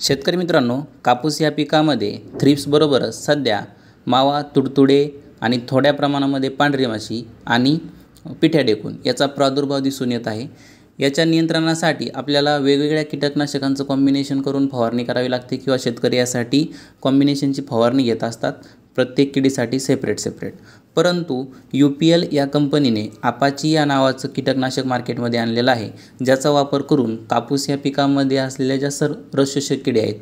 शेतकरी मित्रांनो कापूस या पिकामध्ये थ्रिप्सबरोबरच सध्या मावा तुडतुडे आणि थोड्या प्रमाणामध्ये पांढरी माशी आणि पिठ्या टेकून याचा प्रादुर्भाव दिसून येत आहे याच्या नियंत्रणासाठी आपल्याला वेगवेगळ्या कीटकनाशकांचं कॉम्बिनेशन करून फवारणी करावी लागते किंवा शेतकरी यासाठी कॉम्बिनेशनची फवारणी घेत असतात प्रत्येक किडीसाठी सेपरेट सेपरेट परंतु यू पी एल या कंपनीने आपाची या नावाचं कीटकनाशक मार्केटमध्ये आणलेलं आहे ज्याचा वापर करून कापूस या पिकामध्ये असलेल्या ज्या सर रसशोषक किडे आहेत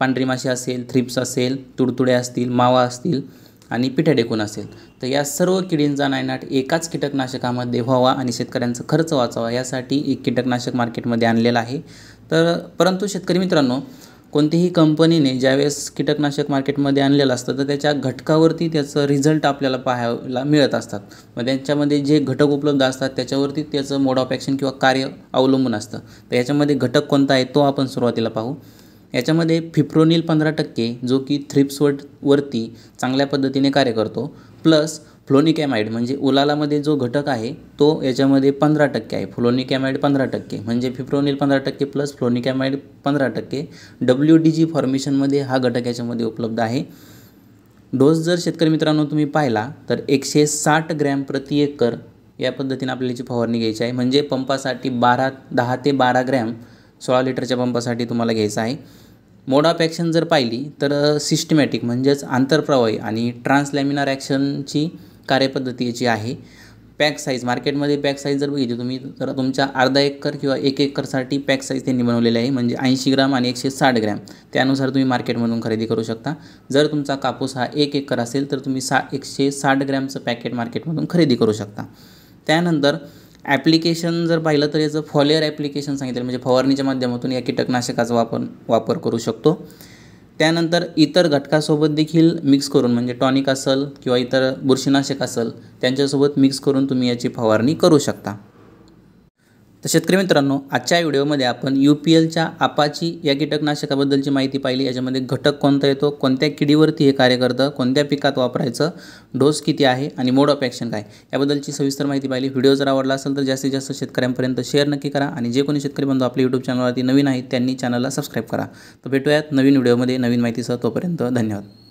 पांढरी माशी असेल थ्रिप्स असेल तुडतुडे असतील मावा असतील आणि पिठ्याडेकून असेल तर या सर्व किडींचा नायनाट एकाच कीटकनाशकामध्ये व्हावा आणि शेतकऱ्यांचा खर्च वाचावा यासाठी एक कीटकनाशक मार्केटमध्ये आणलेला आहे तर परंतु शेतकरी मित्रांनो कोणतीही कंपनीने ज्यावेळेस कीटकनाशक मार्केटमध्ये आणलेलं असतं तर त्याच्या घटकावरती त्याचं रिझल्ट आपल्याला पाहायला मिळत असतात मग त्यांच्यामध्ये जे घटक उपलब्ध असतात त्याच्यावरती त्याचं मोड ऑफ ॲक्शन किंवा कार्य अवलंबून असतं तर याच्यामध्ये घटक कोणता आहे तो आपण सुरुवातीला पाहू याच्यामध्ये फिप्रोनिल पंधरा टक्के जो की थ्रिप्सवर वरती चांगल्या पद्धतीने कार्य करतो प्लस फ्लोनिकॅमाइड म्हणजे उलालामध्ये जो घटक आहे तो याच्यामध्ये पंधरा टक्के आहे फ्लोनिकॅमाइड पंधरा टक्के म्हणजे फिप्रोनिल पंधरा टक्के प्लस फ्लोनिकॅमाइड पंधरा टक्के डब्ल्यू डी जी फॉर्मेशनमध्ये हा घटक याच्यामध्ये उपलब्ध आहे डोस जर शेतकरी मित्रांनो तुम्ही पाहिला तर एकशे साठ ग्रॅम प्रति एकर या पद्धतीने आपल्याला जी फवारणी घ्यायची आहे म्हणजे पंपासाठी बारा दहा ते बारा ग्रॅम सोळा लिटरच्या पंपासाठी तुम्हाला घ्यायचा आहे मोड ऑफ ॲक्शन जर पाहिली तर सिस्टमॅटिक म्हणजेच आंतरप्रवाही आणि ट्रान्सलॅमिनार ॲक्शनची कार्यपद्धती जी आहे पॅक साईज मार्केटमध्ये पॅक साईज जर बघितली तुम्ही तर तुमच्या अर्धा एकर किंवा एक एकरसाठी पॅक साईज त्यांनी बनवलेले आहे म्हणजे ऐंशी ग्राम आणि एकशे साठ ग्रॅम त्यानुसार तुम्ही मार्केटमधून खरेदी करू शकता जर तुमचा कापूस हा एक एकर असेल तर तुम्ही सा एकशे साठ ग्रॅमचं पॅकेट मार्केटमधून खरेदी करू शकता त्यानंतर ॲप्लिकेशन जर पाहिलं तर याचं फॉलेअर ॲप्लिकेशन सांगितलं म्हणजे फवारणीच्या माध्यमातून या कीटकनाशकाचा वापर वापर करू शकतो त्यानंतर इतर घटकासोबत देखील मिक्स करून म्हणजे टॉनिक असेल किंवा इतर बुरशीनाशक असेल त्यांच्यासोबत मिक्स करून तुम्ही याची फवारणी करू शकता तर शेतकरी मित्रांनो आजच्या व्हिडिओमध्ये आपण यू पी एलच्या आपाची या कीटकनाशकाबद्दलची माहिती पाहिली याच्यामध्ये घटक कोणता येतो कोणत्या किडीवरती हे कार्य करतं कोणत्या पिकात वापरायचं डोस किती आहे आणि मोड ऑफ ॲक्शन काय याबद्दलची सविस्तर माहिती पाहिली व्हिडिओ जर आवडला असेल तर जास्तीत जास्त शेतकऱ्यांपर्यंत शेअर नक्की करा आणि जे कोणी शेतकरी बंधू आपल्या यूट्यूब चॅनलवरती नवीन आहेत त्यांनी चॅनलला सबस्क्राईब करा तर भेटूयात नवीन व्हिडिओमध्ये नवीन माहितीसह तोपर्यंत धन्यवाद